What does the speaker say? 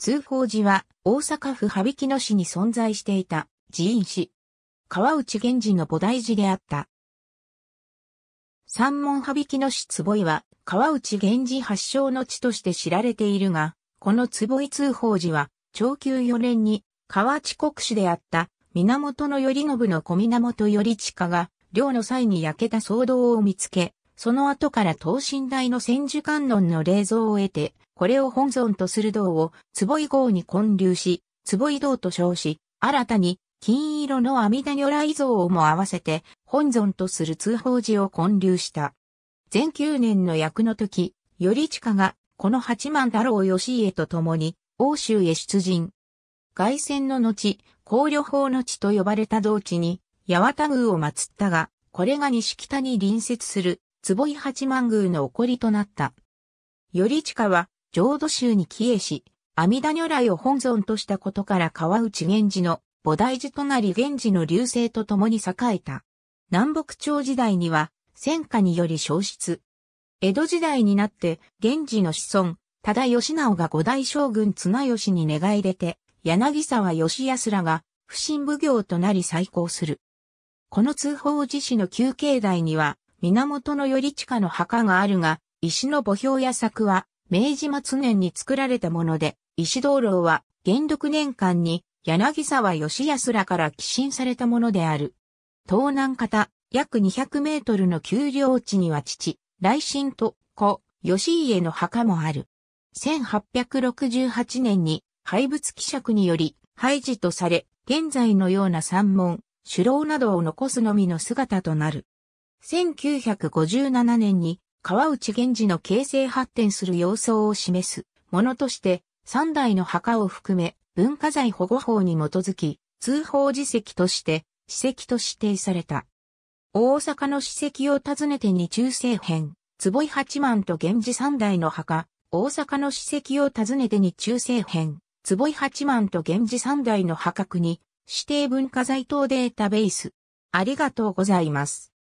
通報寺は大阪府羽曳野市に存在していた寺院市。川内源氏の菩提寺であった。三門羽曳野市坪井は川内源氏発祥の地として知られているが、この坪井通報寺は長久4年に川内国主であった源頼信の小源頼親が漁の際に焼けた騒動を見つけ、その後から等身大の千手観音の霊像を得て、これを本尊とする銅を坪井号に建立し、坪井銅と称し、新たに金色の阿弥陀如来像をも合わせて本尊とする通報寺を建立した。全9年の役の時、頼親がこの八幡太郎義家と共に欧州へ出陣。外戦の後、高慮法の地と呼ばれた道地に八幡宮を祀ったが、これが西北に隣接する坪井八幡宮の起こりとなった。頼親は浄土宗に帰依し、阿弥陀如来を本尊としたことから川内源氏の菩提寺となり源氏の流星と共に栄えた。南北朝時代には戦火により消失。江戸時代になって源氏の子孫、忠義直が五代将軍綱吉に願い出て、柳沢義康らが不審奉行となり再興する。この通報寺市の旧境内には、源頼親の墓があるが、石の墓標や柵は明治末年に作られたもので、石灯籠は、元禄年間に、柳沢義康らから寄進されたものである。東南方、約200メートルの丘陵地には父、来神と子、吉家の墓もある。1868年に廃仏希釈により廃寺とされ、現在のような山門、首楼などを残すのみの姿となる。1957年に川内源氏の形成発展する様相を示すものとして、三代の墓を含め文化財保護法に基づき、通報辞跡として、史跡と指定された。大阪の史跡を訪ねてに中世編、坪井八幡と源氏三代の墓、大阪の史跡を訪ねてに中世編、坪井八幡と源氏三代の破格に指定文化財等データベース。ありがとうございます。